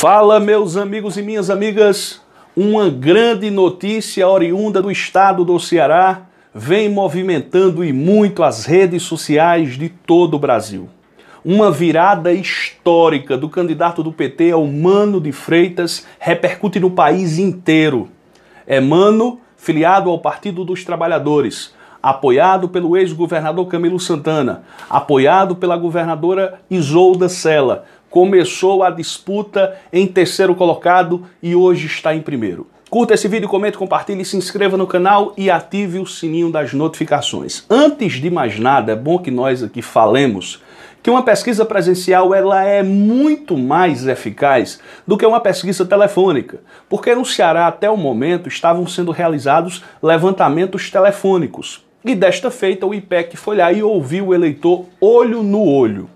Fala, meus amigos e minhas amigas. Uma grande notícia oriunda do estado do Ceará vem movimentando e muito as redes sociais de todo o Brasil. Uma virada histórica do candidato do PT ao Mano de Freitas repercute no país inteiro. É Mano, filiado ao Partido dos Trabalhadores, apoiado pelo ex-governador Camilo Santana, apoiado pela governadora Isolda Sela, começou a disputa em terceiro colocado e hoje está em primeiro. Curta esse vídeo, comente, compartilhe, se inscreva no canal e ative o sininho das notificações. Antes de mais nada, é bom que nós aqui falemos que uma pesquisa presencial ela é muito mais eficaz do que uma pesquisa telefônica, porque no Ceará até o momento estavam sendo realizados levantamentos telefônicos. E desta feita, o IPEC foi lá e ouviu o eleitor olho no olho.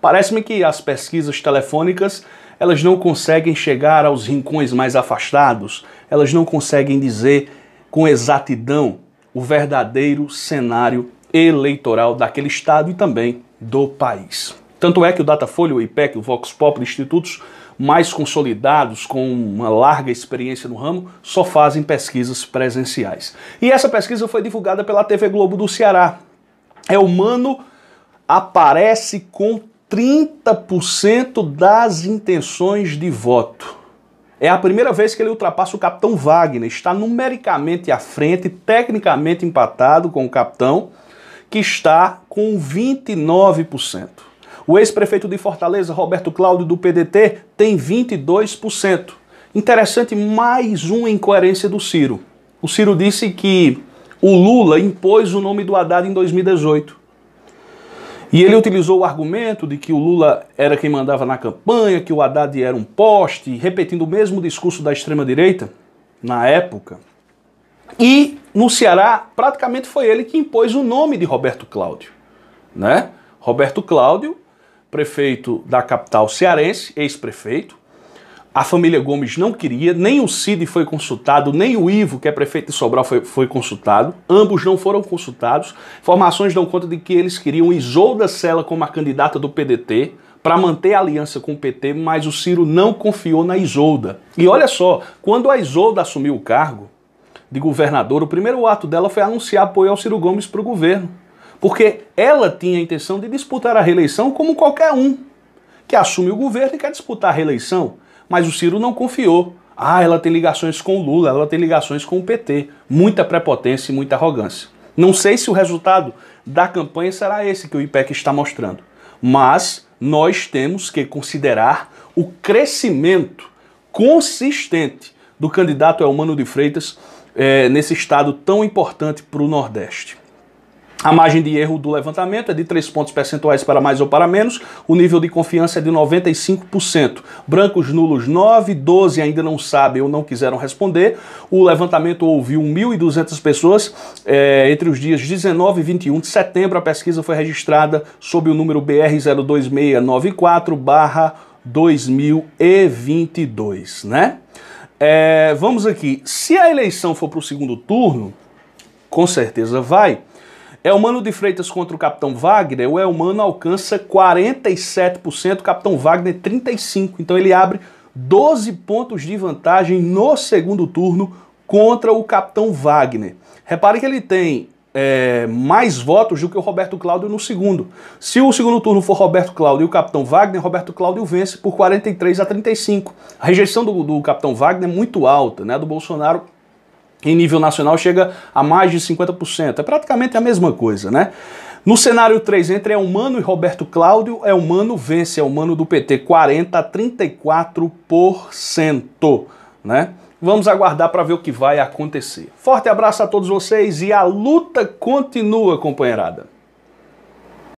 Parece-me que as pesquisas telefônicas elas não conseguem chegar aos rincões mais afastados, elas não conseguem dizer com exatidão o verdadeiro cenário eleitoral daquele estado e também do país. Tanto é que o Datafolha, o IPEC, o Vox Populi, institutos mais consolidados com uma larga experiência no ramo, só fazem pesquisas presenciais. E essa pesquisa foi divulgada pela TV Globo do Ceará. É humano aparece com 30% das intenções de voto. É a primeira vez que ele ultrapassa o capitão Wagner. Está numericamente à frente, tecnicamente empatado com o capitão, que está com 29%. O ex-prefeito de Fortaleza, Roberto Cláudio, do PDT, tem 22%. Interessante mais uma incoerência do Ciro. O Ciro disse que o Lula impôs o nome do Haddad em 2018. E ele utilizou o argumento de que o Lula era quem mandava na campanha, que o Haddad era um poste, repetindo o mesmo discurso da extrema-direita na época. E no Ceará, praticamente foi ele que impôs o nome de Roberto Cláudio. Né? Roberto Cláudio, prefeito da capital cearense, ex-prefeito, a família Gomes não queria, nem o Cid foi consultado, nem o Ivo, que é prefeito de Sobral, foi, foi consultado. Ambos não foram consultados. Informações dão conta de que eles queriam Isolda Sela como a candidata do PDT para manter a aliança com o PT, mas o Ciro não confiou na Isolda. E olha só, quando a Isolda assumiu o cargo de governador, o primeiro ato dela foi anunciar apoio ao Ciro Gomes para o governo. Porque ela tinha a intenção de disputar a reeleição como qualquer um que assume o governo e quer disputar a reeleição mas o Ciro não confiou. Ah, ela tem ligações com o Lula, ela tem ligações com o PT. Muita prepotência e muita arrogância. Não sei se o resultado da campanha será esse que o IPEC está mostrando, mas nós temos que considerar o crescimento consistente do candidato Elmano de Freitas é, nesse estado tão importante para o Nordeste. A margem de erro do levantamento é de 3 pontos percentuais para mais ou para menos. O nível de confiança é de 95%. Brancos nulos 9, 12 ainda não sabem ou não quiseram responder. O levantamento ouviu 1.200 pessoas é, entre os dias 19 e 21 de setembro. A pesquisa foi registrada sob o número BR02694-2022, né? É, vamos aqui. Se a eleição for para o segundo turno, com certeza vai Elmano é de Freitas contra o Capitão Wagner, o Elmano alcança 47%, o Capitão Wagner 35%. Então ele abre 12 pontos de vantagem no segundo turno contra o Capitão Wagner. Repare que ele tem é, mais votos do que o Roberto Cláudio no segundo. Se o segundo turno for Roberto Cláudio e o Capitão Wagner, Roberto Cláudio vence por 43 a 35. A rejeição do, do Capitão Wagner é muito alta, né? A do Bolsonaro em nível nacional chega a mais de 50%. É praticamente a mesma coisa, né? No cenário 3, entre Elmano é e Roberto Cláudio, Elmano é vence, Elmano é do PT, 40% a 34%, né? Vamos aguardar para ver o que vai acontecer. Forte abraço a todos vocês e a luta continua, companheirada.